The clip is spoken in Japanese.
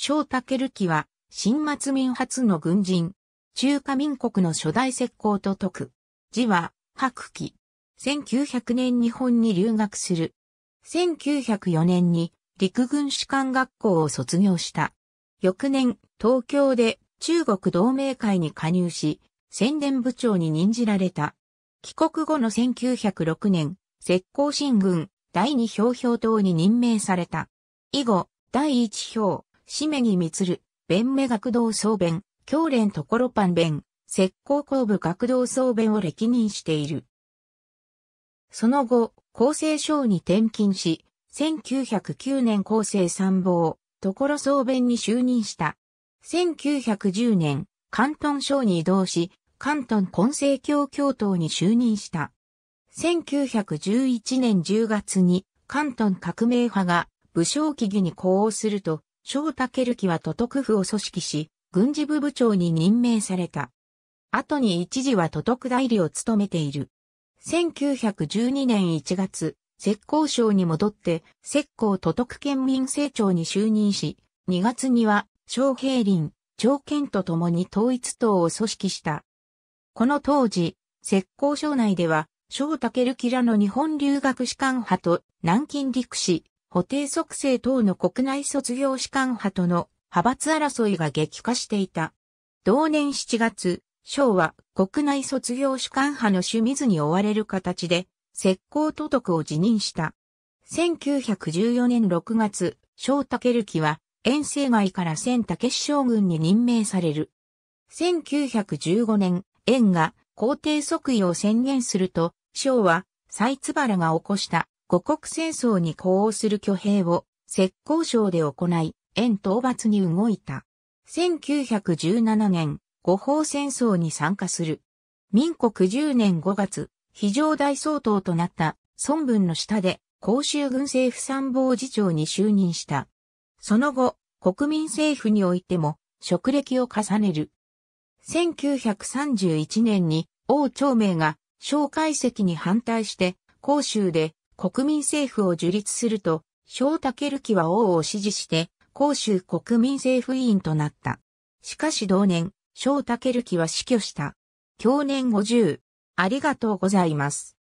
小武るは、新末民初の軍人。中華民国の初代石膏と解く。字は、白記。1900年日本に留学する。1904年に陸軍士官学校を卒業した。翌年、東京で中国同盟会に加入し、宣伝部長に任じられた。帰国後の1906年、石膏新軍第二表表党に任命された。以後、第一表。しめぎみつる、弁目学道総弁、教連ところパン弁、石膏工部学道総弁を歴任している。その後、厚生省に転勤し、1909年厚生参謀、ところ総弁に就任した。1910年、関東省に移動し、関東根政教教頭に就任した。1911年10月に関東革命派が武将起義に呼応すると、翔武力は都督府を組織し、軍事部部長に任命された。後に一時は都督代理を務めている。1912年1月、石膏省に戻って、石膏都督県民政庁に就任し、2月には、小平林、長県と共に統一党を組織した。この当時、石膏省内では、小武力らの日本留学士官派と南京陸士、補定促成等の国内卒業士官派との派閥争いが激化していた。同年7月、昭は国内卒業士官派の味図に追われる形で、石膏都督を辞任した。1914年6月、小武るは、遠征外から千武将軍に任命される。1915年、縁が皇帝即位を宣言すると、昭は、ツ津原が起こした五国戦争に呼応する挙兵を、石膏省で行い、円討伐に動いた。1917年、五方戦争に参加する。民国10年5月、非常大総統となった孫文の下で、公衆軍政府参謀次長に就任した。その後、国民政府においても、職歴を重ねる。1931年に、王長明が、蒋介石に反対して、公州で国民政府を樹立すると、翔武るきは王を支持して、公州国民政府委員となった。しかし同年、翔武るきは死去した。去年50。ありがとうございます。